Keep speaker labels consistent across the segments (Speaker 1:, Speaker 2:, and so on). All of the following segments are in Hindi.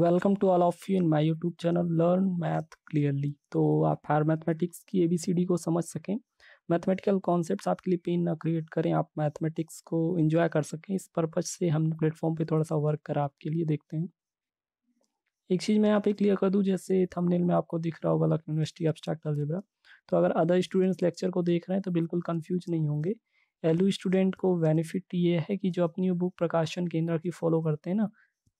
Speaker 1: welcome to all of you in my YouTube channel learn math clearly तो आप हर मैथमेटिक्स की ए बी सी डी को समझ सकें मैथमेटिकल कॉन्सेप्ट्स आपके लिए पेन ना क्रिएट करें आप मैथमेटिक्स को इन्जॉय कर सकें इस पर्पज से हम प्लेटफॉर्म पे थोड़ा सा वर्क करा आपके लिए देखते हैं एक चीज़ मैं यहाँ पे क्लियर कर दूँ जैसे थंबनेल में आपको दिख रहा होगा लखनऊ यूनिवर्सिटी एब्स्ट्रैक्ट अलजेब्रा तो अगर अदर स्टूडेंट्स लेक्चर को देख रहे हैं तो बिल्कुल कन्फ्यूज नहीं होंगे एलू स्टूडेंट को बेनिफिट ये है कि जो अपनी बुक प्रकाशन केंद्र की फॉलो करते हैं ना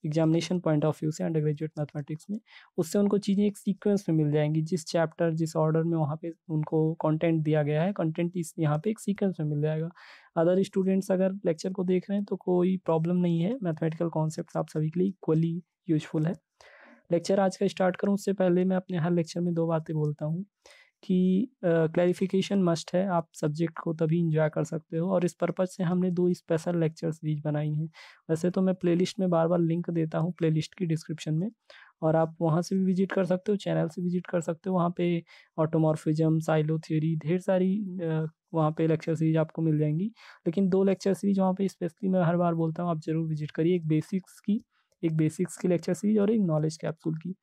Speaker 1: एग्जामिनेशन पॉइंट ऑफ व्यू से अंडर ग्रेजुएट मैथमेटिक्स में उससे उनको चीज़ें एक सीक्वेंस में मिल जाएंगी जिस चैप्टर जिस ऑर्डर में वहाँ पे उनको कंटेंट दिया गया है कंटेंट इस यहाँ पे एक सीक्वेंस में मिल जाएगा अदर स्टूडेंट्स अगर लेक्चर को देख रहे हैं तो कोई प्रॉब्लम नहीं है मैथमेटिकल कॉन्सेप्ट आप सभी के लिए इक्वली यूजफुल है लेक्चर आज का स्टार्ट करूँ उससे पहले मैं अपने हर लेक्चर में दो बातें बोलता हूँ कि क्लैरिफिकेशन uh, मस्ट है आप सब्जेक्ट को तभी इंजॉय कर सकते हो और इस पर्पज से हमने दो स्पेशल लेक्चर सीरीज बनाई हैं वैसे तो मैं प्लेलिस्ट में बार बार लिंक देता हूँ प्लेलिस्ट की डिस्क्रिप्शन में और आप वहाँ से भी विजिट कर सकते हो चैनल से विजिट कर सकते हो वहाँ पे ऑटोमॉर्फिज्म साइलो थ्योरी ढेर सारी वहाँ पे लेक्चर सीरीज आपको मिल जाएंगी लेकिन दो लेक्चर सीरीज वहाँ पे स्पेशली मैं हर बार बोलता हूँ आप जरूर विजिट करिए एक बेसिक्स की एक बेसिक्स की लेक्चर सीरीज और एक नॉलेज कैप्सूल की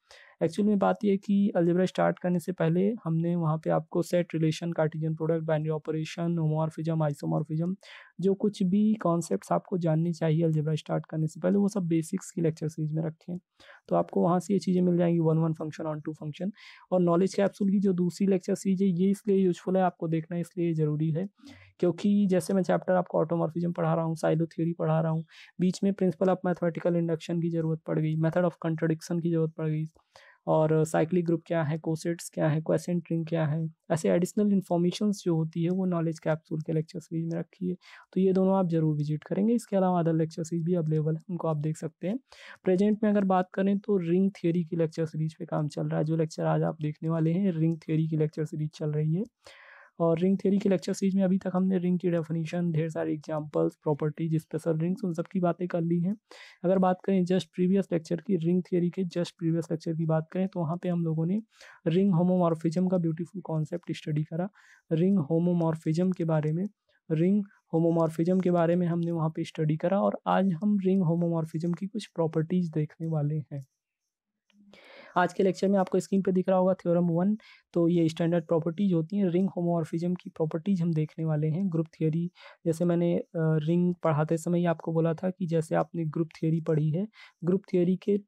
Speaker 1: एक्चुअल में बात यह है कि अलजेब्रा स्टार्ट करने से पहले हमने वहाँ पे आपको set relation Cartesian product binary operation homomorphism isomorphism जो कुछ भी कॉन्सेप्ट्स आपको जाननी चाहिए अलजेब्रा स्टार्ट करने से पहले वो सब बेसिक्स की लेक्चर सीरीज में रखें तो आपको वहाँ से ये चीज़ें मिल जाएंगी one one function onto function और नॉलेज कैप्सूल की जो दूसरी लेक्चर सीरीज है ये इसलिए यूजफुल है आपको देखना इसलिए ज़रूरी है क्योंकि जैसे मैं चैप्टर आपको ऑटोमॉर्फिज्म पढ़ा रहा हूँ साइलो थ्योरी पढ़ा रहा हूँ बीच में प्रिंसिपल ऑफ मैथमेटिकल इंडक्शन की ज़रूरत पड़ गई मेथड ऑफ कंट्रोडिक्शन की ज़रूरत पड़ गई और साइक्लिक ग्रुप क्या है कोसेट्स क्या है क्वेश्चन रिंग क्या है ऐसे एडिशनल इन्फॉर्मेशन जो होती है वो नॉलेज कैप्सूल के लेक्चर सीरीज में रखी है तो ये दोनों आप ज़रूर विजिट करेंगे इसके अलावा अदर लेक्चर सीरीज भी अवेलेबल है उनको आप देख सकते हैं प्रेजेंट में अगर बात करें तो रिंग थियोरी की लेक्चर सीरीज पर काम चल रहा है जो लेक्चर आज आप देखने वाले हैं रिंग थियोरी की लेक्चर सीरीज चल रही है और रिंग थ्योरी के लेक्चर सीरीज में अभी तक हमने रिंग की डेफिनेशन ढेर सारी एग्जांपल्स प्रॉपर्टीज स्पेशल रिंग्स उन सब की बातें कर ली हैं अगर बात करें जस्ट प्रीवियस लेक्चर की रिंग थ्योरी के जस्ट प्रीवियस लेक्चर की बात करें तो वहाँ पर हम लोगों ने रिंग होमोमॉर्फिज्म का ब्यूटीफुल कॉन्सेप्ट स्टडी करा रिंग होमोमॉर्फिज्म के बारे में रिंग होमोमॉर्फिज्म के बारे में हमने वहाँ पे स्टडी करा और आज हम रिंग होमोमॉर्फिज्म की कुछ प्रॉपर्टीज़ देखने वाले हैं आज के लेक्चर में आपको स्क्रीन पे दिख रहा होगा थ्योरम वन तो ये स्टैंडर्ड प्रॉपर्टीज होती हैं रिंग होमोमॉर्फिज्म की प्रॉपर्टीज हम देखने वाले हैं ग्रुप थियोरी जैसे मैंने रिंग पढ़ाते समय आपको बोला था कि जैसे आपने ग्रुप थियोरी पढ़ी है ग्रुप थियोरी के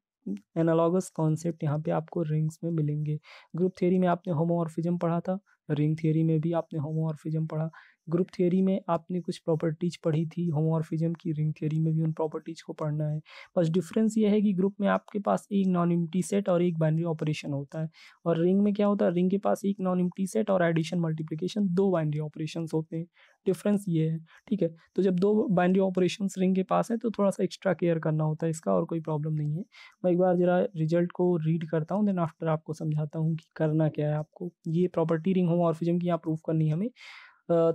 Speaker 1: एनालॉगस कॉन्सेप्ट यहाँ पे आपको रिंग्स में मिलेंगे ग्रुप थियोरी में आपने होमोआरफिजम पढ़ा था रिंग थियोरी में भी आपने होमोआरफिजम पढ़ा ग्रुप थियोरी में आपने कुछ प्रॉपर्टीज पढ़ी थी होमोरफिजम की रिंग थियोरी में भी उन प्रॉपर्टीज को पढ़ना है बस डिफरेंस ये है कि ग्रुप में आपके पास एक नॉन इम्टी सेट और एक बाइनरी ऑपरेशन होता है और रिंग में क्या होता है रिंग के पास एक नॉन इम्टी सेट और एडिशन मल्टीप्लीकेशन दो बाइनरी ऑपरेशन होते हैं डिफरेंस ये है ठीक है तो जब दो बाइनरी ऑपरेशन रिंग के पास है तो थोड़ा सा एक्स्ट्रा केयर करना होता है इसका और कोई प्रॉब्लम नहीं है मैं एक बार जरा रिजल्ट को रीड करता हूँ देन आफ्टर आपको समझाता हूँ कि करना क्या है आपको ये प्रॉपर्टी रिंग फिजम की यहाँ प्रूफ करनी हमें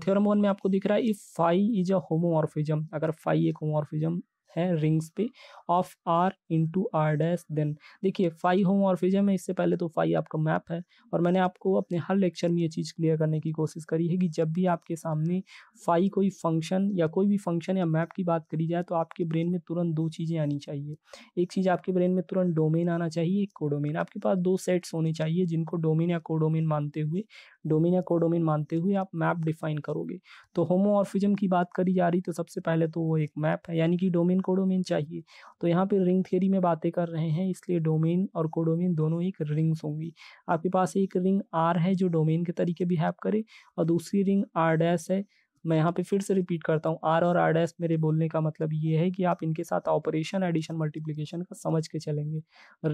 Speaker 1: थ्योरम वन में आपको दिख रहा है if phi is a homomorphism अगर फाई एक होमोमॉर्फिज्म है रिंग्स पे of R into R dash then देखिए फाई होमोमॉर्फिज्म है इससे पहले तो फाई आपका मैप है और मैंने आपको अपने हर लेक्चर में ये चीज़ क्लियर करने की कोशिश करी है कि जब भी आपके सामने फाई कोई फंक्शन या कोई भी फंक्शन या मैप की बात करी जाए तो आपके ब्रेन में तुरंत दो चीज़ें आनी चाहिए एक चीज़ आपके ब्रेन में तुरंत डोमेन आना चाहिए एक कोडोमेन आपके पास दो सेट्स होने चाहिए जिनको डोमेन या कोडोमेन मानते हुए डोमिन या कोडोमिन मानते हुए आप मैप डिफाइन करोगे तो होमोऑर्फिज्म की बात करी जा रही तो सबसे पहले तो वो एक मैप है यानी कि डोमिन कोडोमिन चाहिए तो यहाँ पर रिंग थेरी में बातें कर रहे हैं इसलिए डोमेन और कोडोमिन दोनों एक रिंग्स होंगी आपके पास एक रिंग आर है जो डोमेन के तरीके बिहेव करे और दूसरी रिंग आर डैश है मैं यहाँ पे फिर से रिपीट करता हूँ आर और आर डैस मेरे बोलने का मतलब ये है कि आप इनके साथ ऑपरेशन एडिशन मल्टीप्लिकेशन का समझ के चलेंगे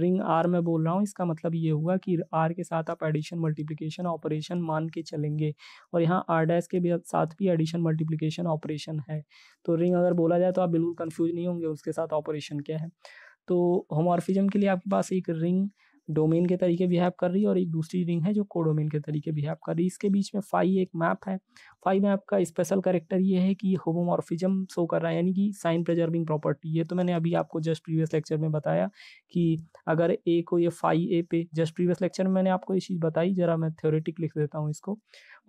Speaker 1: रिंग आर मैं बोल रहा हूँ इसका मतलब ये हुआ कि आर के साथ आप एडिशन मल्टीप्लिकेशन ऑपरेशन मान के चलेंगे और यहाँ आर डैस के साथ भी एडिशन मल्टीप्लीकेशन ऑपरेशन है तो रिंग अगर बोला जाए तो आप बिल्कुल कन्फ्यूज नहीं होंगे उसके साथ ऑपरेशन क्या है तो होमोर्फिज्म के लिए आपके पास एक रिंग डोमेन के तरीके बिहेव कर रही है और एक दूसरी रिंग है जो कोडोमेन के तरीके बिहेव कर रही है इसके बीच में फाइ एक मैप है फाइ मैप का स्पेशल करेक्टर ये है कि ये होमोमॉर्फिज्म शो कर रहा है यानी कि साइन प्रिजर्विंग प्रॉपर्टी ये तो मैंने अभी आपको जस्ट प्रीवियस लेक्चर में बताया कि अगर ए को ये फाई ए पे जस्ट प्रीवियस लेक्चर में मैंने आपको ये चीज़ बताई जरा मैं थ्योरेटिक लिख देता हूँ इसको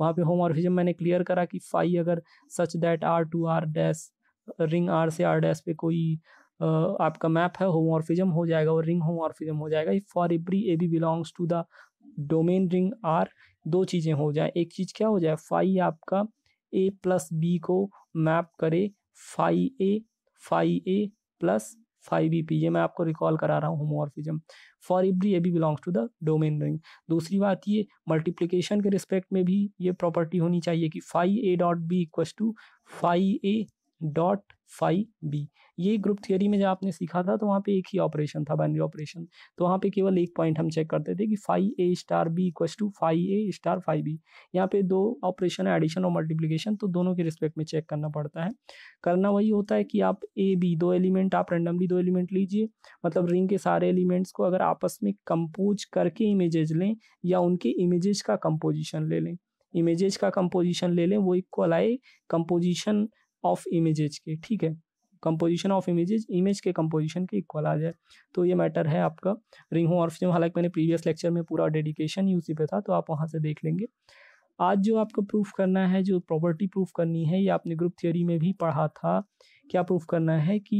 Speaker 1: वहाँ पे होमोमॉर्फिज्म मैंने क्लियर करा कि फाई अगर such that R to R dash ring R से आर डैश पे कोई आपका मैप है होमोरफिजम हो जाएगा और रिंग होमोरफिजम हो जाएगा for every A B belongs to the domain ring R दो चीज़ें हो जाए एक चीज़ क्या हो जाए फाई आपका ए प्लस बी को मैप करे phi A phi A plus phi B P ये मैं आपको रिकॉल करा रहा हूँ homomorphism for every A B belongs to the domain ring दूसरी बात ये मल्टीप्लीकेशन के रिस्पेक्ट में भी ये प्रॉपर्टी होनी चाहिए कि phi A dot B equal to phi A dot phi B ये ग्रुप थियोरी में जब आपने सीखा था तो वहाँ पे एक ही ऑपरेशन था बाइनरी ऑपरेशन तो वहाँ पे केवल एक पॉइंट हम चेक करते थे कि phi A star B equal to phi A star phi B यहाँ पे दो ऑपरेशन है एडिशन और मल्टीप्लीकेशन तो दोनों के रिस्पेक्ट में चेक करना पड़ता है करना वही होता है कि आप ए बी दो एलिमेंट आप रेंडमली दो एलिमेंट लीजिए मतलब रिंग के सारे एलिमेंट्स को अगर आपस में कंपोज करके इमेजेज लें या उनके इमेजेस का कंपोजिशन ले लें इमेजेज का कंपोजिशन ले लें वो इक्वल आए कंपोजिशन ऑफ इमेजेज के ठीक है कंपोजिशन ऑफ इमेजेज इमेज के कंपोजिशन के इक्वल आ जाए तो ये मैटर है आपका रिंग होम ऑर्फिजम हालांकि मैंने प्रीवियस लेक्चर में पूरा डेडिकेशन ही उसी पे था तो आप वहाँ से देख लेंगे आज जो आपको प्रूफ करना है जो प्रॉपर्टी प्रूफ करनी है ये आपने ग्रुप थियोरी में भी पढ़ा था क्या प्रूफ करना है कि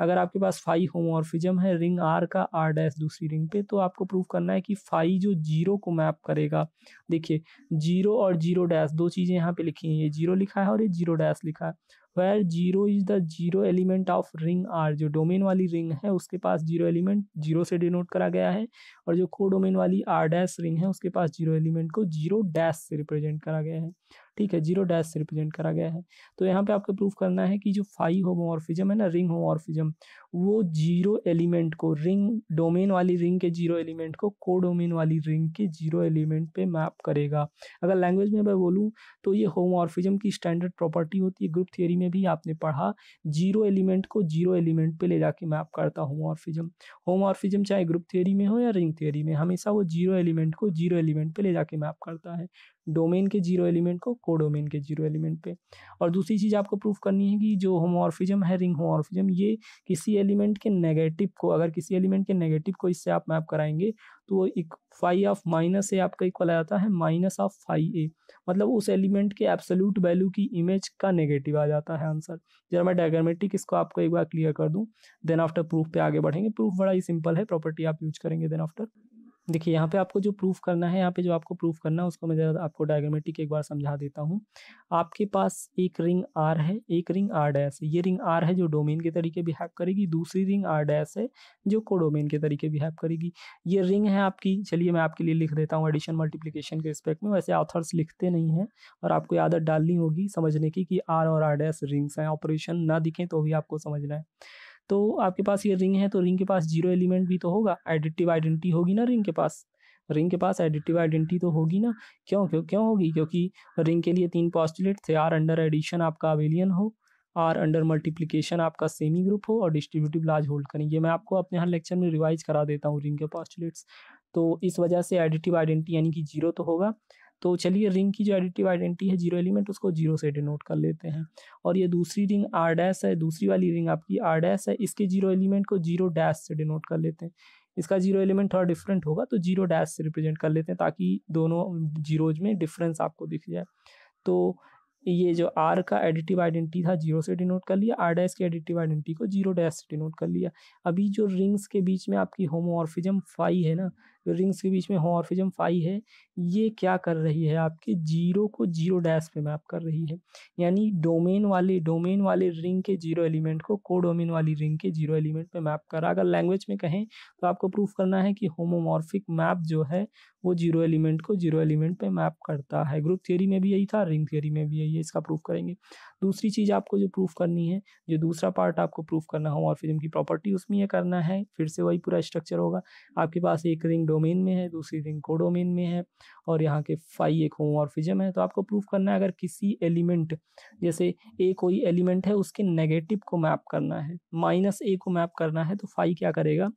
Speaker 1: अगर आपके पास फाई होमोर्फिज्म है रिंग आर का आर डैस दूसरी रिंग पे तो आपको प्रूफ करना है कि फाई जो जीरो को मैप करेगा देखिए जीरो और जीरो डैश दो चीज़ें यहाँ पे लिखी हैं ये जीरो लिखा है और ये जीरो डैश लिखा है where zero is the zero element of ring R जो डोमेन वाली रिंग है उसके पास जीरो एलिमेंट जीरो से डिनोट करा गया है और जो को डोमेन वाली आर डैश रिंग है उसके पास जीरो एलिमेंट को जीरो डैश से रिप्रेजेंट करा गया है ठीक है जीरो डैश से रिप्रेजेंट करा गया है तो यहाँ पे आपको प्रूफ करना है कि जो फाइव होमोमॉर्फिज्म है ना रिंग होमोमॉर्फिज्म वो जीरो एलिमेंट को रिंग डोमेन वाली रिंग के जीरो एलिमेंट को को डोमेन वाली रिंग के जीरो एलिमेंट पे मैप करेगा अगर लैंग्वेज में मैं बोलूँ तो ये होमोमॉर्फिज्म की स्टैंडर्ड प्रॉपर्टी होती है ग्रुप थियोरी में भी आपने पढ़ा जीरो एलिमेंट को जीरो एलिमेंट पर ले जाके मैप करता होमोमॉर्फिज्म होमोमॉर्फिज्म चाहे ग्रुप थियोरी में हो या रिंग थियोरी में हमेशा वो जीरो एलिमेंट को जीरो एलिमेंट पे ले जाके मैप करता है डोमेन के जीरो एलिमेंट को कोडोमेन के जीरो एलिमेंट पे और दूसरी चीज़ आपको प्रूफ करनी है कि जो होमोर्फिज्म है रिंग होमोर्फिज्म ये किसी एलिमेंट के नेगेटिव को अगर किसी एलिमेंट के नेगेटिव को इससे आप मैप कराएंगे तो एक फाई ऑफ माइनस ए आपका इक्वल आ जाता है माइनस ऑफ फाई ए मतलब उस एलिमेंट के एब्सोल्यूट वैल्यू की इमेज का नेगेटिव आ जाता है आंसर जरा मैं डायग्रामेटिक इसको आपको एक बार क्लियर कर दूँ देन आफ्टर प्रूफ पे आगे बढ़ेंगे प्रूफ बड़ा ही सिंपल है प्रॉपर्टी आप यूज करेंगे देन आफ्टर देखिए यहाँ पे आपको जो प्रूफ करना है यहाँ पे जो आपको प्रूफ करना है उसको मैं ज़रा आपको डायग्रामेटिक एक बार समझा देता हूँ आपके पास एक रिंग आर है एक रिंग आर डैश ये रिंग आर है जो डोमेन के तरीके बिहेव करेगी दूसरी रिंग आर डैश है जो कोडोमेन के तरीके बिहेव करेगी ये रिंग है आपकी चलिए मैं आपके लिए लिख देता हूँ एडिशन मल्टीप्लीकेशन के रिस्पेक्ट में वैसे ऑथर्स लिखते नहीं हैं और आपको आदत डालनी होगी समझने की कि आर और आर डैश रिंग्स हैं ऑपरेशन ना दिखें तो भी आपको समझना है तो आपके पास ये रिंग है तो रिंग के पास जीरो एलिमेंट भी तो होगा एडिटिव आइडेंटिटी होगी ना रिंग के पास रिंग के पास एडिटिव आइडेंटिटी तो होगी ना क्यों क्यों क्यों होगी क्योंकि रिंग के लिए तीन पॉस्टुलेट थे आर अंडर एडिशन आपका अवेलियन हो आर अंडर मल्टीप्लिकेशन आपका सेमी ग्रुप हो और डिस्ट्रीब्यूटिव लार्ज होल्ड करें ये मैं आपको अपने हर लेक्चर में रिवाइज करा देता हूँ रिंग के पॉस्टुलेट्स तो इस वजह से एडिटिव आइडेंटिटी यानी कि जीरो तो होगा तो चलिए रिंग की जो एडिटिव आइडेंटिटी है जीरो एलिमेंट उसको जीरो से डिनोट कर लेते हैं और ये दूसरी रिंग आर डैश है दूसरी वाली रिंग आपकी आर डैश है इसके जीरो एलिमेंट को जीरो डैश से डिनोट कर लेते हैं इसका जीरो एलिमेंट थोड़ा डिफरेंट होगा तो जीरो डैश से रिप्रेजेंट कर लेते हैं ताकि दोनों जीरोज में डिफरेंस आपको दिख जाए तो ये जो आर का एडिटिव आइडेंटिटी था जीरो से डिनोट कर लिया आर डैश की एडिटिव आइडेंटिटी को जीरो डैश से डिनोट कर लिया अभी जो रिंग्स के बीच में आपकी होमोऑर्फिजम फाइव है ना रिंग्स के बीच में होमॉर्फिज्म फाइव है ये क्या कर रही है आपके जीरो को जीरो डैश पे मैप कर रही है यानी डोमेन वाले डोमेन वाले रिंग के जीरो एलिमेंट को को डोमेन वाली रिंग के जीरो एलिमेंट पे मैप करा अगर लैंग्वेज में कहें तो आपको प्रूफ करना है कि होमोमॉर्फिक मैप जो है वो जीरो एलिमेंट को जीरो एलिमेंट पे मैप करता है ग्रुप थियोरी में भी यही था रिंग थियोरी में भी यही है इसका प्रूफ करेंगे दूसरी चीज़ आपको जो प्रूफ करनी है जो दूसरा पार्ट आपको प्रूफ करना होमॉर्फिज्म की प्रॉपर्टी उसमें यह करना है फिर से वही पूरा स्ट्रक्चर होगा आपके पास एक रिंग डोमेन में है दूसरी रिंग कोडोमेन में है और यहाँ के फाइव एक फिजम है तो आपको प्रूफ करना है अगर किसी एलिमेंट जैसे ए कोई एलिमेंट है उसके नेगेटिव को मैप करना है माइनस ए को मैप करना है तो फाइव क्या करेगा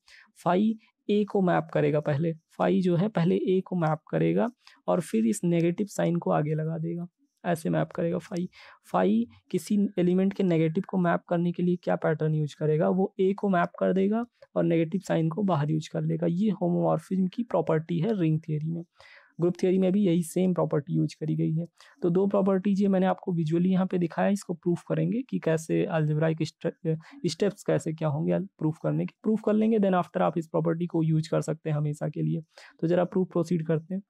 Speaker 1: फाइव ए को मैप करेगा पहले फाइव जो है पहले ए को मैप करेगा और फिर इस नेगेटिव साइन को आगे लगा देगा ऐसे मैप करेगा फाई फाई किसी एलिमेंट के नेगेटिव को मैप करने के लिए क्या पैटर्न यूज करेगा वो ए को मैप कर देगा और नेगेटिव साइन को बाहर यूज कर लेगा ये होमोमॉर्फिज्म की प्रॉपर्टी है रिंग थियोरी में ग्रुप थियोरी में भी यही सेम प्रॉपर्टी यूज करी गई है तो दो प्रॉपर्टीज ये मैंने आपको विजुअली यहाँ पे दिखाया इसको प्रूफ करेंगे कि कैसे अल्जेब्राइक स्टेप्स कैसे क्या होंगे प्रूफ करने के प्रूफ कर लेंगे देन आफ्टर आप इस प्रॉपर्टी को यूज कर सकते हैं हमेशा के लिए तो ज़रा प्रूफ प्रोसीड करते हैं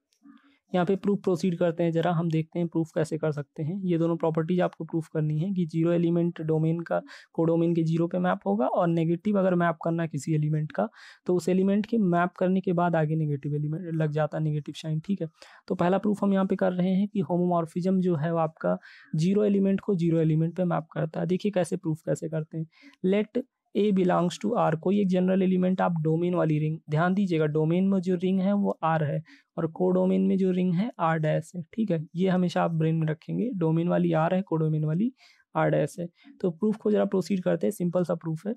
Speaker 1: यहाँ पे प्रूफ प्रोसीड करते हैं जरा हम देखते हैं प्रूफ कैसे कर सकते हैं ये दोनों प्रॉपर्टीज आपको प्रूफ करनी है कि जीरो एलिमेंट डोमेन का कोडोमेन के जीरो पे मैप होगा और नेगेटिव अगर मैप करना किसी एलिमेंट का तो उस एलिमेंट के मैप करने के बाद आगे नेगेटिव एलिमेंट लग जाता है नेगेटिव साइन ठीक है तो पहला प्रूफ हम यहाँ पे कर रहे हैं कि होमोमॉर्फिजम जो है वो आपका जीरो एलिमेंट को जीरो एलिमेंट पर मैप करता है देखिए कैसे प्रूफ कैसे करते हैं let a belongs to R कोई एक जनरल एलिमेंट आप डोमेन वाली रिंग ध्यान दीजिएगा डोमेन में जो रिंग है वो आर है और को डोमेन में जो रिंग है आर डैश है ठीक है ये हमेशा आप ब्रेन में रखेंगे डोमेन वाली आर है को डोमेन वाली आर डैश है तो प्रूफ को जरा प्रोसीड करते हैं सिंपल सा प्रूफ है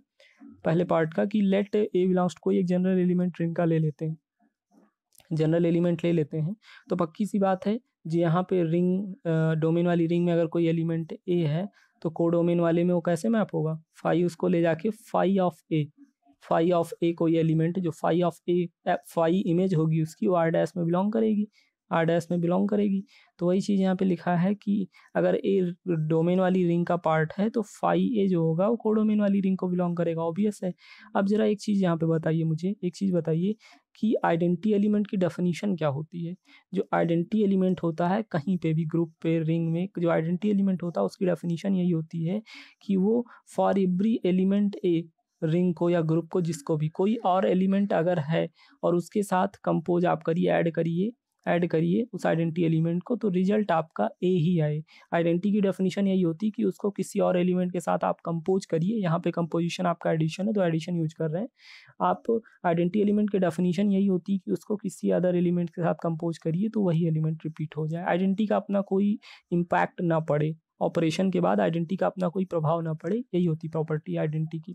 Speaker 1: पहले पार्ट का कि लेट ए बिलोंग्स कोई एक जनरल एलिमेंट रिंग का ले लेते हैं जनरल एलिमेंट ले लेते हैं तो पक्की सी बात है जी यहाँ पे रिंग डोमेन वाली रिंग में अगर कोई एलिमेंट ए है तो कोडोमिन वाले में वो कैसे मैप होगा फाइव उसको ले जाके phi of a phi of a कोई एलिमेंट जो phi of a phi image होगी उसकी वो आर डैस में बिलोंग करेगी आर डैस में बिलोंग करेगी तो वही चीज़ यहाँ पे लिखा है कि अगर ए डोमेन वाली रिंग का पार्ट है तो फाइव ए जो होगा वो कोडोमेन वाली रिंग को बिलोंग करेगा ऑब्वियस है अब ज़रा एक चीज़ यहाँ पे बताइए मुझे एक चीज़ बताइए कि आइडेंटिटी एलिमेंट की डेफिनेशन क्या होती है जो आइडेंटी एलिमेंट होता है कहीं पे भी ग्रुप पे रिंग में जो आइडेंटिटी एलिमेंट होता है उसकी डेफिनेशन यही होती है कि वो for every element a ring को या ग्रुप को जिसको भी कोई और एलिमेंट अगर है और उसके साथ कंपोज आप करिए ऐड करिए ऐड करिए उस आइडेंटिटी एलिमेंट को तो रिजल्ट आपका ए ही आए आइडेंटिटी की डेफिनेशन यही होती है कि उसको किसी और एलिमेंट के साथ आप कंपोज करिए यहाँ पे कंपोजिशन आपका एडिशन है तो एडिशन यूज कर रहे हैं आप आइडेंटिटी एलिमेंट की डेफिनेशन यही होती है कि उसको किसी अदर एलिमेंट के साथ कंपोज करिए तो वही एलिमेंट रिपीट हो जाए आइडेंटिटी का अपना कोई इम्पैक्ट ना पड़े ऑपरेशन के बाद आइडेंटिटी का अपना कोई प्रभाव ना पड़े यही होती प्रॉपर्टी आइडेंटिटी की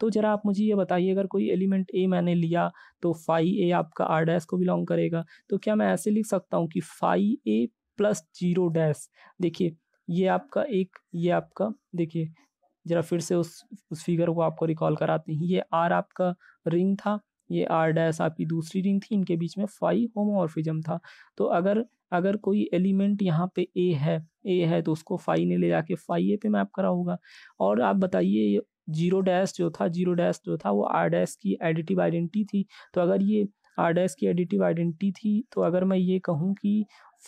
Speaker 1: तो ज़रा आप मुझे ये बताइए अगर कोई एलिमेंट ए मैंने लिया तो फाई ए आपका आर डैश को बिलोंग करेगा तो क्या मैं ऐसे लिख सकता हूँ कि फाई ए प्लस जीरो डैश देखिए ये आपका एक ये आपका देखिए ज़रा फिर से उस उस फिगर को आपको रिकॉल कराते हैं ये आर आपका रिंग था ये आर डैश आपकी दूसरी रिंग थी इनके बीच में फाइव होमोमॉर्फिज्म था तो अगर अगर कोई एलिमेंट यहाँ पे ए है ए है तो उसको फाइव ने ले जाके फाइव ए पे मैप करा होगा और आप बताइए जीरो डैश जो था जीरो डैश जो था वो आर डैश की एडिटिव आइडेंटिटी थी तो अगर ये आर डैश की एडिटिव आइडेंटिटी थी तो अगर मैं ये कहूँ कि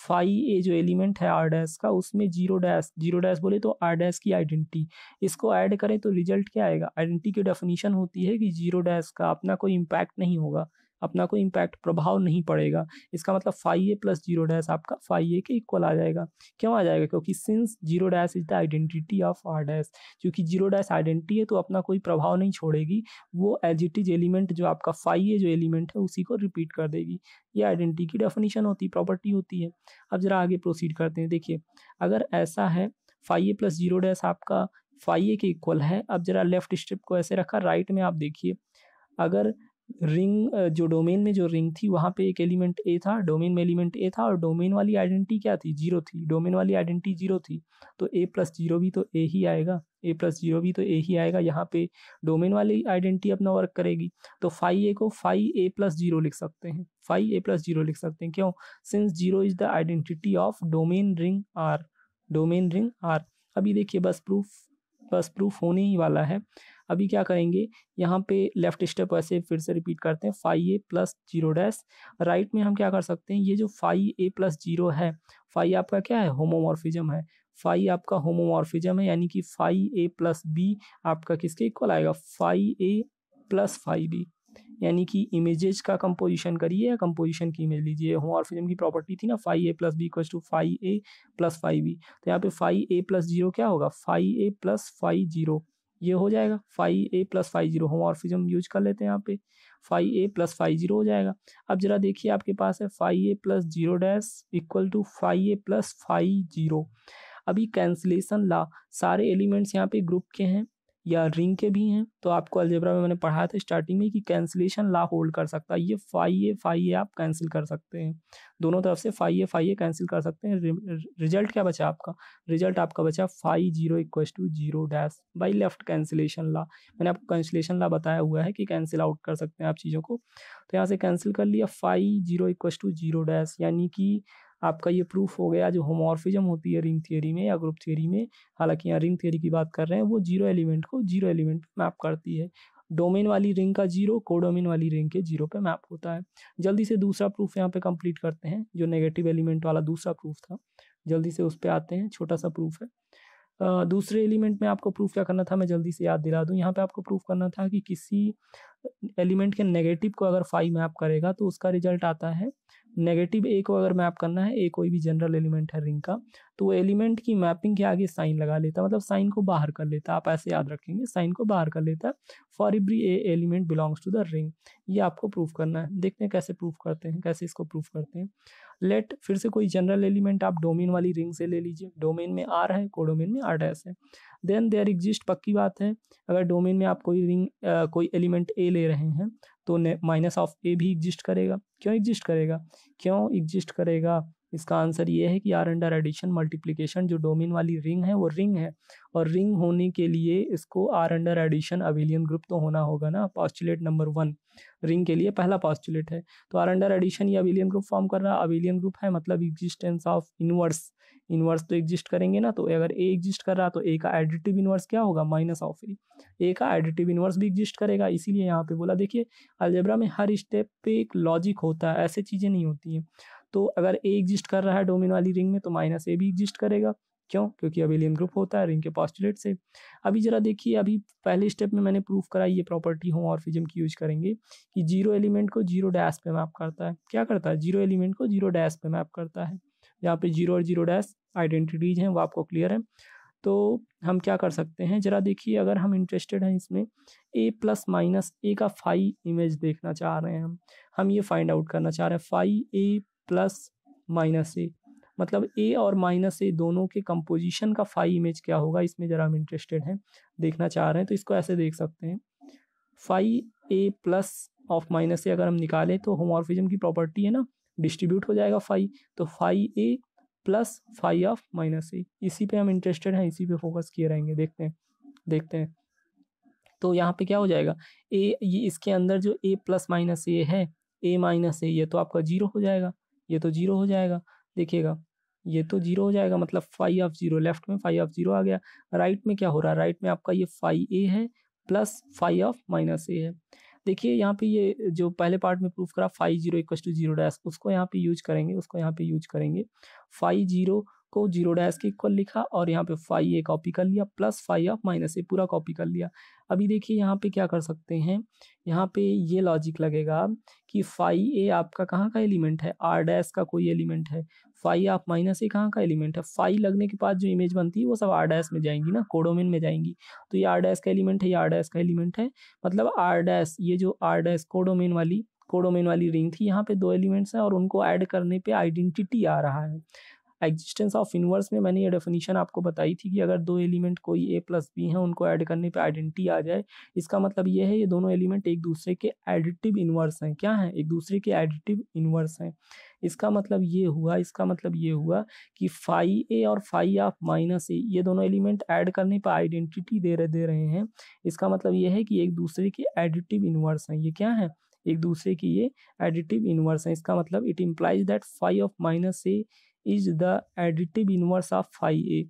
Speaker 1: फाई ए जो एलिमेंट है आर डैश का उसमें जीरो डैश जीरो डैश बोले तो आर डैश की आइडेंटिटी इसको ऐड करें तो रिजल्ट क्या आएगा आइडेंटिटी की डेफिनेशन होती है कि जीरो डैश का अपना कोई इम्पैक्ट नहीं होगा अपना कोई इम्पैक्ट प्रभाव नहीं पड़ेगा इसका मतलब phi a plus zero dash आपका फाइव ए के इक्वल आ जाएगा क्यों आ जाएगा क्योंकि since zero dash is the identity of R dash क्योंकि जीरो डैश आइडेंटिटी है तो अपना कोई प्रभाव नहीं छोड़ेगी वो एज इट इज एलिमेंट जो आपका फाइव ए जो एलिमेंट है उसी को रिपीट कर देगी ये आइडेंटिटी की डेफिनेशन होती है प्रॉपर्टी होती है अब ज़रा आगे प्रोसीड करते हैं देखिए अगर ऐसा है phi a plus zero dash आपका फाइव ए के इक्वल है अब जरा लेफ्ट स्ट्रिप को ऐसे रखा राइट में आप देखिए अगर रिंग जो डोमेन में जो रिंग थी वहाँ पे एक एलिमेंट ए था डोमेन में एलिमेंट ए था और डोमेन वाली आइडेंटिटी क्या थी जीरो थी डोमेन वाली आइडेंटिटी जीरो थी तो ए प्लस जीरो भी तो ए ही आएगा ए प्लस जीरो भी तो ए ही आएगा यहाँ पे डोमेन वाली आइडेंटिटी अपना वर्क करेगी तो फाइव ए को फाइव ए प्लस जीरो लिख सकते हैं फाइव ए प्लस जीरो लिख सकते हैं क्यों since zero is the identity of domain ring R domain ring R अभी देखिए बस प्रूफ बस प्रूफ होने ही वाला है अभी क्या करेंगे यहाँ पे लेफ्ट स्टेप ऐसे फिर से रिपीट करते हैं phi a plus zero dash right में हम क्या कर सकते हैं ये जो फाइव ए प्लस जीरो है फाइव आपका क्या है होमोमॉर्फिज्म है फाइव आपका होमोमॉर्फिज्म है यानी कि फाइव ए प्लस बी आपका किसके इक्वल आएगा phi a plus phi b यानी कि इमेजेज का कंपोजिशन करिए या कंपोजिशन की इमेज लीजिए होमोमॉर्फिज्म की प्रॉपर्टी थी ना phi a plus b equal to phi a plus phi b तो यहाँ पे फाइव ए प्लस जीरो क्या होगा phi a plus phi zero ये हो जाएगा phi a plus phi zero और फिजम यूज कर लेते हैं यहाँ पे phi a plus phi zero हो जाएगा अब जरा देखिए आपके पास है phi a plus zero dash equal to phi a plus phi zero अभी कैंसिलेशन ला सारे एलिमेंट्स यहाँ पे ग्रुप के हैं या रिंग के भी हैं तो आपको अलजेब्रा में मैंने पढ़ाया था स्टार्टिंग में कि कैंसिलेशन ला होल्ड कर सकता है ये फ़ाइ ए फाइ ए आप कैंसिल कर सकते हैं दोनों तरफ से phi a phi a cancel कर सकते हैं रिजल्ट क्या बचा आपका रिजल्ट आपका बचा phi zero equal to zero dash by left cancellation law मैंने आपको कैंसिलेशन ला बताया हुआ है कि कैंसिल आउट कर सकते हैं आप चीज़ों को तो यहाँ से कैंसिल कर लिया phi zero equal to zero dash यानी कि आपका ये प्रूफ हो गया जो होमोर्फिज्म होती है रिंग थियोरी में या ग्रुप थियोरी में हालांकि यहाँ रिंग थियोरी की बात कर रहे हैं वो जीरो एलिमेंट को जीरो एलिमेंट मैप करती है डोमेन वाली रिंग का जीरो कोडोमेन वाली रिंग के जीरो पे मैप होता है जल्दी से दूसरा प्रूफ यहाँ पे कंप्लीट करते हैं जो नेगेटिव एलिमेंट वाला दूसरा प्रूफ था जल्दी से उस पर आते हैं छोटा सा प्रूफ है दूसरे एलिमेंट में आपको प्रूफ क्या करना था मैं जल्दी से याद दिला दूँ यहाँ पे आपको प्रूफ करना था कि किसी एलिमेंट के नेगेटिव को अगर फाइव मैप करेगा तो उसका रिजल्ट आता है नेगेटिव ए को अगर मैप करना है ए कोई भी जनरल एलिमेंट है रिंग का तो वो एलिमेंट की मैपिंग के आगे साइन लगा लेता मतलब साइन को बाहर कर लेता आप ऐसे याद रखेंगे साइन को बाहर कर लेता for every a element belongs to the ring ये आपको प्रूफ करना है देखते हैं कैसे प्रूफ करते हैं कैसे इसको प्रूफ करते हैं लेट फिर से कोई जनरल एलिमेंट आप डोमेन वाली रिंग से ले लीजिए डोमेन में आर है कोडोमेन में आर डैस है देन देयर एग्जिस्ट पक्की बात है अगर डोमेन में आप कोई रिंग कोई एलिमेंट ए ले रहे हैं तो माइनस ऑफ ए भी एग्जिस्ट करेगा क्यों एग्जिस्ट करेगा क्यों एग्जिस्ट करेगा इसका आंसर ये है कि आर अंडर एडिशन मल्टीप्लिकेशन जो डोमिन वाली रिंग है वो रिंग है और रिंग होने के लिए इसको R under addition abelian group तो होना होगा ना पॉस्टुलेट नंबर वन रिंग के लिए पहला पॉस्टुलेट है तो आर अंडर एडिशन ये अविलियन ग्रुप फॉर्म कर रहा है अवेलियन ग्रुप है मतलब एग्जिस्टेंस ऑफ इनवर्स इन्वर्स तो एग्जिस्ट करेंगे ना तो अगर ए एग्जिस्ट कर रहा तो ए का एडिटिव इन्वर्स क्या होगा माइनस ऑफ ए ए का एडिटिव इन्वर्स भी एग्जिस्ट करेगा इसीलिए यहाँ पे बोला देखिए अलजेब्रा में हर स्टेप पे एक लॉजिक होता है ऐसे चीज़ें नहीं होती हैं तो अगर ए एग्जिस्ट कर रहा है डोमिन वाली रिंग में तो माइनस ए भी एग्जिस्ट करेगा क्यों क्योंकि अबेलियन ग्रुप होता है रिंग के पॉस्टुलेट से अभी जरा देखिए अभी पहले स्टेप में मैंने प्रूफ कराई ये प्रॉपर्टी और फिजम की यूज करेंगे कि जीरो एलिमेंट को जीरो डैश पे मैप करता है क्या करता है जीरो एलिमेंट को जीरो डैश पे मैप करता है यहाँ पे जीरो और जीरो डैश आइडेंटिटीज़ हैं वो आपको क्लियर है तो हम क्या कर सकते हैं ज़रा देखिए अगर हम इंटरेस्टेड हैं इसमें ए प्लस माइनस ए का फाइव इमेज देखना चाह रहे हैं हम हम ये फाइंड आउट करना चाह रहे हैं phi a plus minus a मतलब ए और माइनस ए दोनों के कंपोजिशन का फाइव इमेज क्या होगा इसमें ज़रा हम इंटरेस्टेड हैं देखना चाह रहे हैं तो इसको ऐसे देख सकते हैं phi a plus of minus a अगर हम निकालें तो होमॉर्फिज्म की प्रॉपर्टी है ना डिस्ट्रीब्यूट हो जाएगा फाइव तो phi a plus phi of minus a इसी पे हम इंटरेस्टेड हैं इसी पे फोकस किए रहेंगे देखते हैं देखते हैं तो यहाँ पे क्या हो जाएगा ए ये इसके अंदर जो ए प्लस माइनस ए है ए माइनस ए ये तो आपका जीरो हो जाएगा ये तो जीरो हो जाएगा देखिएगा ये तो जीरो हो जाएगा मतलब फाइव ऑफ जीरो लेफ्ट में फाइव ऑफ जीरो आ गया राइट में क्या हो रहा है राइट में आपका ये फाइव ए है plus phi of minus a है देखिए यहाँ पे ये जो पहले पार्ट में प्रूफ करा phi zero equal to zero dash उसको यहाँ पे यूज करेंगे उसको यहाँ पे यूज करेंगे फाइव जीरो को जीरो डैश के इक्वल लिखा और यहाँ पे फाइव ए कॉपी कर लिया plus phi of minus a पूरा कॉपी कर लिया अभी देखिए यहाँ पे क्या कर सकते हैं यहाँ पे ये लॉजिक लगेगा कि फाइव ए आपका कहाँ का एलिमेंट है आर डैश का कोई एलिमेंट है फाई आप माइनस ए कहाँ का एलिमेंट है फाई लगने के बाद जो इमेज बनती है वो सब आर डैस में जाएंगी ना कोडोमिन में जाएंगी तो ये आर डैस का एलिमेंट है ये आर डैस का एलिमेंट है मतलब आर डैस ये जो आर डैस कोडोमिन वाली कोडोमेन वाली रिंग थी यहाँ पे दो एलिमेंट्स हैं और उनको ऐड करने पे आइडेंटिटी आ रहा है एग्जिस्टेंस ऑफ इनवर्स में मैंने ये डेफिनेशन आपको बताई थी कि अगर दो एलिमेंट कोई ए प्लस बी हैं उनको ऐड करने पे आइडेंटिटी आ जाए इसका मतलब ये है ये दोनों एलिमेंट एक दूसरे के एडिटिव इनवर्स हैं क्या हैं एक दूसरे के एडिटिव इनवर्स हैं इसका मतलब ये हुआ इसका मतलब ये हुआ कि फाइ ए और फाइव ऑफ माइनस ए ये दोनों एलिमेंट ऐड करने पर आइडेंटिटी दे रहे दे रहे हैं इसका मतलब ये है कि एक दूसरे के एडिटिव इनवर्स हैं ये क्या है एक दूसरे की ये एडिटिव इनवर्स हैं इसका मतलब it implies that phi of minus a is the additive inverse of phi a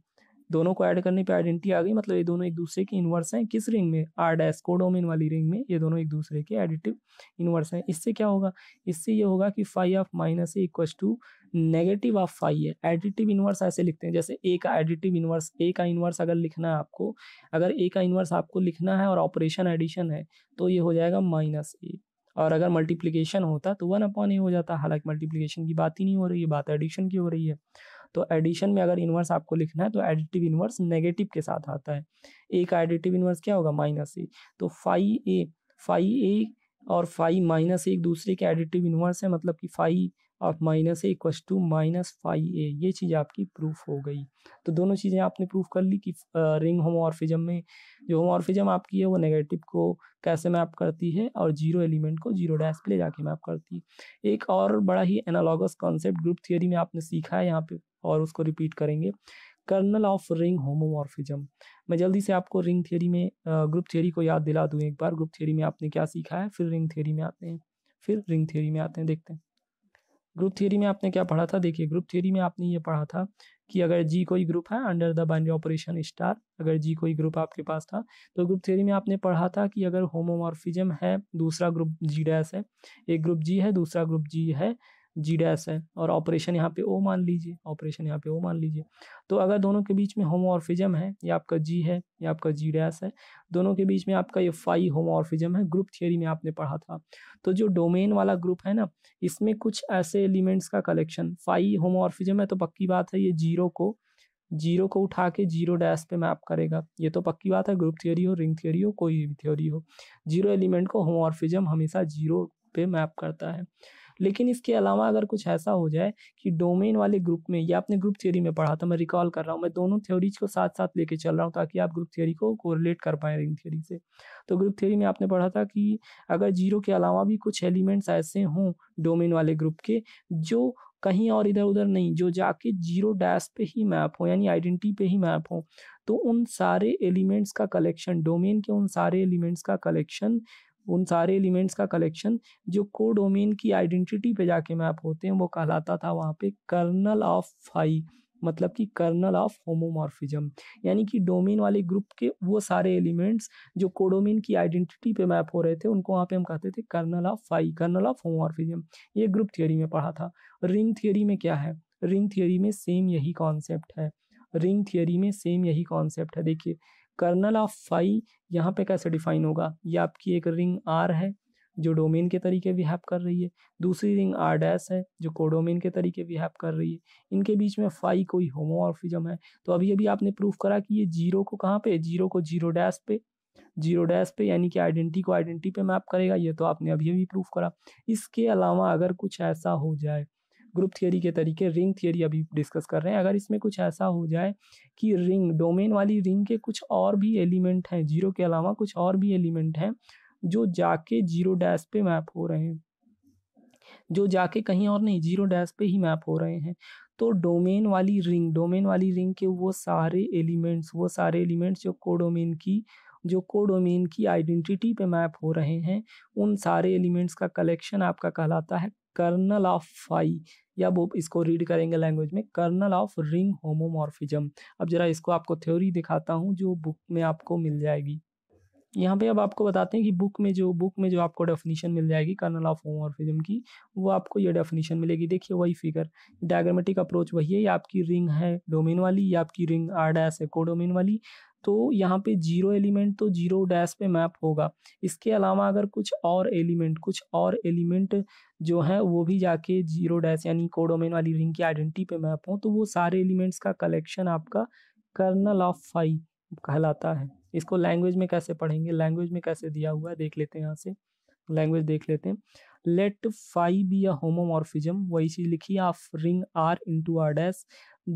Speaker 1: दोनों को ऐड करने पे आइडेंटिटी आ गई मतलब ये दोनों एक दूसरे के इनवर्स हैं किस रिंग में आर डैस कोडोमिन वाली रिंग में ये दोनों एक दूसरे के एडिटिव इनवर्स हैं इससे क्या होगा इससे ये होगा कि phi of minus a to negative of phi है एडिटिव इनवर्स ऐसे लिखते हैं जैसे ए का एडिटिव इनवर्स ए का इनवर्स अगर लिखना है आपको अगर ए का इनवर्स आपको लिखना है और ऑपरेशन एडिशन है तो ये हो जाएगा माइनस ए और अगर मल्टीप्लिकेशन होता तो वन अपॉन ए हो जाता हालांकि मल्टीप्लिकेशन की बात ही नहीं हो रही है बात एडिशन की हो रही है तो एडिशन में अगर इन्वर्स आपको लिखना है तो एडिटिव इन्वर्स नेगेटिव के साथ आता है ए का एडिटिव इन्वर्स क्या होगा माइनस ए तो फाइव ए फाइव ए और फाइव माइनस एक दूसरे के एडिटिव इन्वर्स है मतलब कि phi of minus a equal to minus phi a ये चीज़ आपकी प्रूफ हो गई तो दोनों चीज़ें आपने प्रूफ कर ली कि रिंग होमोआरफिज़म में जो होमोआरफिज़म आपकी है वो नेगेटिव को कैसे मैप करती है और जीरो एलिमेंट को जीरो डैश पे ले जाके मैप करती है एक और बड़ा ही एनालॉगस कॉन्सेप्ट ग्रुप थियोरी में आपने सीखा है यहाँ पर और उसको रिपीट करेंगे कर्नल ऑफ रिंग होमोमॉर्फिज्म मैं जल्दी से आपको रिंग थ्योरी में ग्रुप थ्योरी को याद दिला दूँ एक बार ग्रुप थ्योरी में आपने क्या सीखा है फिर रिंग थ्योरी में आते हैं फिर रिंग थ्योरी में आते हैं देखते हैं ग्रुप थियोरी में आपने क्या पढ़ा था देखिए ग्रुप थियोरी में आपने ये पढ़ा था कि अगर जी कोई ग्रुप है under the binary operation star अगर जी कोई ग्रुप आपके पास था तो ग्रुप थ्योरी में आपने पढ़ा था कि अगर होमोमॉर्फिज्म है दूसरा ग्रुप जी डैश है एक ग्रुप जी है दूसरा ग्रुप जी है जी डैस है और ऑपरेशन यहाँ पे ओ मान लीजिए ऑपरेशन यहाँ पे ओ मान लीजिए तो अगर दोनों के बीच में होमोऑर्फिजम है या आपका जी है या आपका जी डैस है दोनों के बीच में आपका ये फाई होमोऑर्फिजम है ग्रुप थियोरी में आपने पढ़ा था तो जो डोमेन वाला ग्रुप है ना इसमें कुछ ऐसे एलिमेंट्स का कलेक्शन फाई होमोऑर्फिजम है तो पक्की बात है ये जीरो को जीरो को उठा के जीरो डैश पे मैप करेगा ये तो पक्की बात है ग्रुप थियोरी हो रिंग थियोरी हो कोई भी थ्योरी हो जीरो एलिमेंट को होमोआरफिज़म हमेशा जीरो पे मैप करता है लेकिन इसके अलावा अगर कुछ ऐसा हो जाए कि डोमेन वाले ग्रुप में या आपने ग्रुप थ्योरी में पढ़ा था तो मैं रिकॉल कर रहा हूँ मैं दोनों थ्योरीज को साथ साथ लेके चल रहा हूँ ताकि आप ग्रुप थ्योरी को कोरिलेट कर पाए रिंग थ्योरी से तो ग्रुप थ्योरी में आपने पढ़ा था कि अगर जीरो के अलावा भी कुछ एलिमेंट्स ऐसे हों डोमेन वाले ग्रुप के जो कहीं और इधर उधर नहीं जो जाके जीरो डैश पे ही मैप हो यानी आइडेंटिटी पे ही मैप हो तो उन सारे एलिमेंट्स का कलेक्शन डोमेन के उन सारे एलिमेंट्स का कलेक्शन उन सारे एलिमेंट्स का कलेक्शन जो को डोमेन की आइडेंटिटी पे जाके मैप होते हैं वो कहलाता था वहाँ पे कर्नल ऑफ फाई मतलब कि कर्नल ऑफ होमोमॉर्फिज्म यानी कि डोमेन वाले ग्रुप के वो सारे एलिमेंट्स जो कोडोमेन की आइडेंटिटी पे मैप हो रहे थे उनको वहाँ पे हम कहते थे kernel of phi kernel of homomorphism ये ग्रुप थियोरी में पढ़ा था रिंग थियोरी में क्या है रिंग थियोरी में सेम यही कॉन्सेप्ट है रिंग थियोरी में सेम यही कॉन्सेप्ट है देखिए कर्नल ऑफ फाई यहाँ पे कैसे डिफाइन होगा ये आपकी एक रिंग आर है जो डोमेन के तरीके विहैप कर रही है दूसरी रिंग आर डैस है जो कोडोमेन के तरीके विहैप कर रही है इनके बीच में फाई कोई होमोऑर्फिज्म है तो अभी अभी आपने प्रूफ करा कि ये जीरो को कहाँ पे जीरो को जीरो डैश पे जीरो डैश पे यानी कि आइडेंटिटी को आइडेंटिटी पे मैप करेगा ये तो आपने अभी अभी प्रूफ करा इसके अलावा अगर कुछ ऐसा हो जाए ग्रुप थियोरी के तरीके रिंग थियोरी अभी डिस्कस कर रहे हैं अगर इसमें कुछ ऐसा हो जाए कि रिंग डोमेन वाली रिंग के कुछ और भी एलिमेंट हैं जीरो के अलावा कुछ और भी एलिमेंट हैं जो जाके जीरो डैश पे मैप हो रहे हैं जो जाके कहीं और नहीं जीरो डैश पे ही मैप हो रहे हैं तो डोमेन वाली रिंग डोमेन वाली रिंग के वो सारे एलिमेंट्स वो सारे एलिमेंट्स जो कोडोमेन की जो कोडोमेन की आइडेंटिटी पे मैप हो रहे हैं उन सारे एलिमेंट्स का कलेक्शन आपका कहलाता है कर्नल ऑफ फाई या वो इसको रीड करेंगे लैंग्वेज में कर्नल ऑफ रिंग होमोमॉर्फिज्म अब जरा इसको आपको थ्योरी दिखाता हूँ जो बुक में आपको मिल जाएगी यहाँ पे अब आपको बताते हैं कि बुक में जो बुक में जो आपको डेफिनेशन मिल जाएगी कर्नल ऑफ होमोमॉर्फिज्म की वो आपको ये डेफिनेशन मिलेगी देखिए वही फिगर डायग्रामेटिक अप्रोच वही है ये आपकी रिंग है डोमेन वाली या आपकी रिंग आर डैश है कोडोमेन वाली तो यहाँ पे जीरो एलिमेंट तो जीरो डैश पे मैप होगा इसके अलावा अगर कुछ और एलिमेंट कुछ और एलिमेंट जो हैं वो भी जाके जीरो डैश यानी कोडोमेन वाली रिंग की आइडेंटिटी पे मैप हो तो वो सारे एलिमेंट्स का कलेक्शन आपका कर्नल ऑफ फाई कहलाता है इसको लैंग्वेज में कैसे पढ़ेंगे लैंग्वेज में कैसे दिया हुआ है देख लेते हैं यहाँ से लैंग्वेज देख लेते हैं let phi be a homomorphism वही चीज़ लिखी of ring R into R dash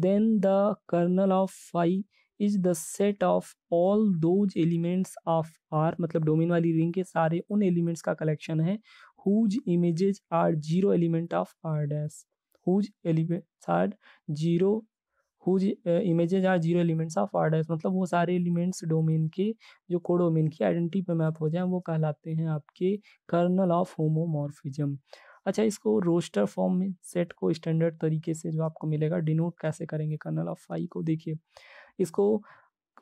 Speaker 1: then the kernel of phi is the set of all those elements of R मतलब डोमेन वाली रिंग के सारे उन एलिमेंट्स का कलेक्शन है whose image are zero element of R dash whose elements are zero whose images are zero elements of R dash मतलब वो सारे एलिमेंट्स डोमेन के जो को डोमेन की आइडेंटिटी पे मैप हो जाए वो कहलाते हैं आपके कर्नल ऑफ होमोमॉर्फिजम अच्छा इसको रोस्टर फॉर्म में सेट को स्टैंडर्ड तरीके से जो आपको मिलेगा डिनोट कैसे करेंगे कर्नल ऑफ फाइव को देखिए इसको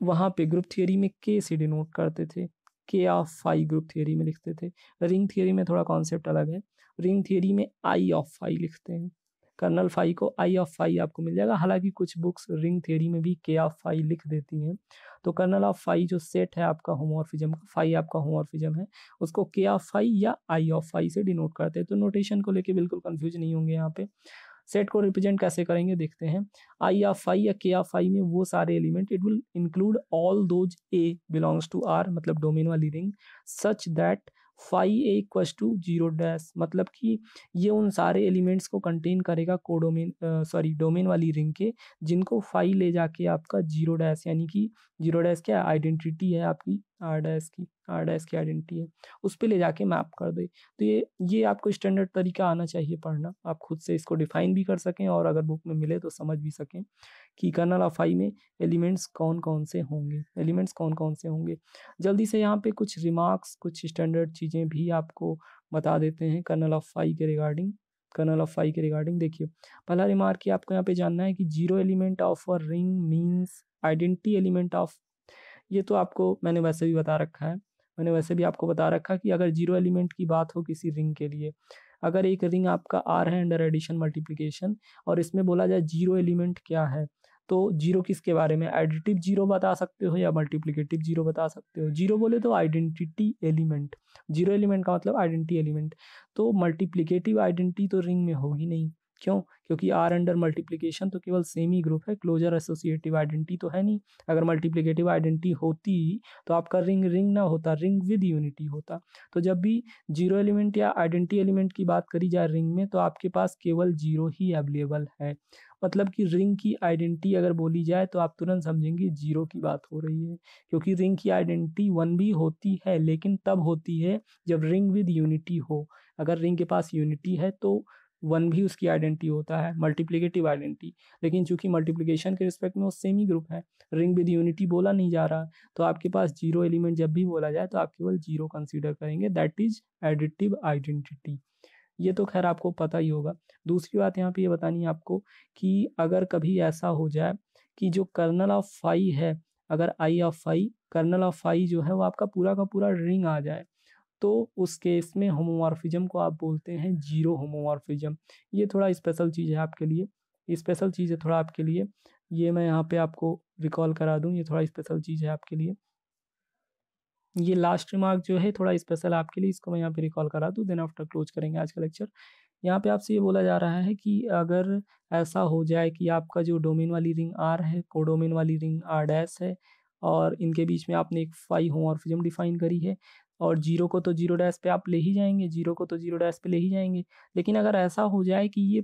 Speaker 1: वहाँ पे ग्रुप थियोरी में के से डिनोट करते थे के ऑफ फाई ग्रुप थियोरी में लिखते थे रिंग थियोरी में थोड़ा कॉन्सेप्ट अलग है रिंग थियोरी में आई ऑफ फाई लिखते हैं कर्नल फाई को आई ऑफ फाई आपको मिल जाएगा हालांकि कुछ बुक्स रिंग थियोरी में भी के ऑफ फाई लिख देती हैं तो कर्नल ऑफ फाई जो सेट है आपका होमोरफिजम का फाई आपका होमोरफिजम है उसको के ऑफ फाई या आई ऑफ फाई से डिनोट करते हैं तो नोटेशन को लेके बिल्कुल कन्फ्यूज नहीं होंगे यहाँ पे सेट को रिप्रेजेंट कैसे करेंगे देखते हैं आई एफ आई या के ऑफ आई में वो सारे element it will include all those a belongs to R मतलब डोमेन वाली ring such that phi a equal to zero dash मतलब कि ये उन सारे एलिमेंट्स को कंटेन करेगा कोडोमेन सॉरी डोमेन वाली रिंग के जिनको फाइव ले जाके आपका जीरो डैश यानी कि जीरो डैश क्या आइडेंटिटी है आपकी आर डैश की आर डैश की आइडेंटिटी है उस पर ले जाके मैप कर दे तो ये ये आपको स्टैंडर्ड तरीका आना चाहिए पढ़ना आप खुद से इसको डिफाइन भी कर सकें और अगर बुक में मिले तो समझ भी सकें कि कर्नल ऑफ आई में एलिमेंट्स कौन कौन से होंगे एलिमेंट्स कौन कौन से होंगे जल्दी से यहाँ पे कुछ रिमार्क्स कुछ स्टैंडर्ड चीज़ें भी आपको बता देते हैं कर्नल ऑफ आई के रिगार्डिंग कर्नल ऑफ आई के रिगार्डिंग देखिए पहला रिमार्क ही आपको यहाँ पे जानना है कि zero element of a ring means identity element of ये तो आपको मैंने वैसे भी बता रखा है मैंने वैसे भी आपको बता रखा कि अगर जीरो एलिमेंट की बात हो किसी रिंग के लिए अगर एक रिंग आपका आर है अंडर एडिशन मल्टीप्लिकेशन और इसमें बोला जाए जीरो एलिमेंट क्या है तो जीरो किसके बारे में एडिटिव जीरो बता सकते हो या मल्टीप्लीकेटिव जीरो बता सकते हो जीरो बोले तो आइडेंटिटी एलिमेंट जीरो एलिमेंट का मतलब आइडेंटिटी एलिमेंट तो मल्टीप्लीकेटिव आइडेंटिटी तो रिंग में होगी नहीं क्यों क्योंकि आर अंडर मल्टीप्लीकेशन तो केवल सेम ही ग्रुप है क्लोजर एसोसिएटिव आइडेंटिटी तो है नहीं अगर मल्टीप्लीकेटिव आइडेंटिटी होती तो आपका रिंग रिंग ना होता रिंग विद यूनिटी होता तो जब भी जीरो एलिमेंट या आइडेंटिटी एलिमेंट की बात करी जाए रिंग में तो आपके पास केवल जीरो ही अवेलेबल है मतलब कि रिंग की आइडेंटिटी अगर बोली जाए तो आप तुरंत समझेंगे जीरो की बात हो रही है क्योंकि रिंग की आइडेंटिटी वन भी होती है लेकिन तब होती है जब रिंग विद यूनिटी हो अगर रिंग के पास यूनिटी है तो वन भी उसकी आइडेंटिटी होता है मल्टीप्लीकेटिव आइडेंटिटी लेकिन चूंकि मल्टीप्लीकेशन के रिस्पेक्ट में वो सेम ही ग्रुप है रिंग विद यूनिटी बोला नहीं जा रहा तो आपके पास जीरो एलिमेंट जब भी बोला जाए तो आप केवल जीरो कंसिडर करेंगे दैट इज एडिटिव आइडेंटिटी ये तो खैर आपको पता ही होगा दूसरी बात यहाँ पे ये बतानी है आपको कि अगर कभी ऐसा हो जाए कि जो कर्नल ऑफ फाई है अगर I of phi kernel of phi जो है वो आपका पूरा का पूरा रिंग आ जाए तो उस केस में होमोमॉर्फिज्म को आप बोलते हैं जीरो होमोमॉर्फिज्म ये थोड़ा स्पेशल चीज़ है आपके लिए स्पेशल चीज़ है थोड़ा आपके लिए ये मैं यहाँ पे आपको रिकॉल करा दूँ ये थोड़ा स्पेशल चीज़ है आपके लिए ये लास्ट रिमार्क जो है थोड़ा स्पेशल आपके लिए इसको मैं यहाँ पे रिकॉल करा दूँ देन आफ्टर क्लोज करेंगे आज का लेक्चर यहाँ पे आपसे ये बोला जा रहा है कि अगर ऐसा हो जाए कि आपका जो डोमेन वाली रिंग आर है कोडोमेन वाली रिंग आर डैश है और इनके बीच में आपने एक फाइव होमॉर्फिज्म डिफाइन करी है और जीरो को तो जीरो डैश पे आप ले ही जाएंगे जीरो को तो जीरो डैश पे ले ही जाएंगे लेकिन अगर ऐसा हो जाए कि ये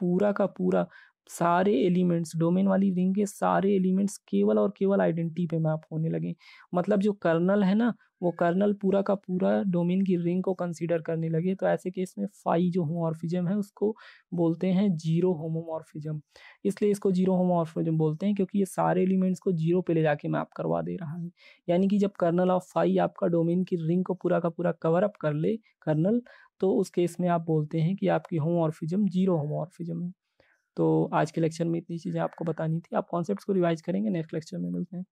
Speaker 1: पूरा का पूरा सारे एलिमेंट्स डोमेन वाली रिंग के सारे एलिमेंट्स केवल और केवल आइडेंटिटी पे मैप होने लगे मतलब जो कर्नल है ना वो कर्नल पूरा का पूरा डोमेन की रिंग को कंसीडर करने लगे तो ऐसे केस में फाई जो होमोमॉर्फिज्म है उसको बोलते हैं जीरो होमोमॉर्फिज्म इसलिए इसको जीरो होमोमॉर्फिज्म बोलते हैं क्योंकि ये सारे एलिमेंट्स को जीरो पे ले जाके मैप करवा दे रहा है यानी कि जब कर्नल ऑफ फाई आपका डोमेन की रिंग को पूरा का पूरा कवर अप कर ले कर्नल तो उस केस में आप बोलते हैं कि आपकी होमोमॉर्फिज्म जीरो होमोमॉर्फिज्म है तो आज के लेक्चर में इतनी चीज़ें आपको बतानी थी आप कॉन्सेप्ट को रिवाइज करेंगे नेक्स्ट लेक्चर में मिलते हैं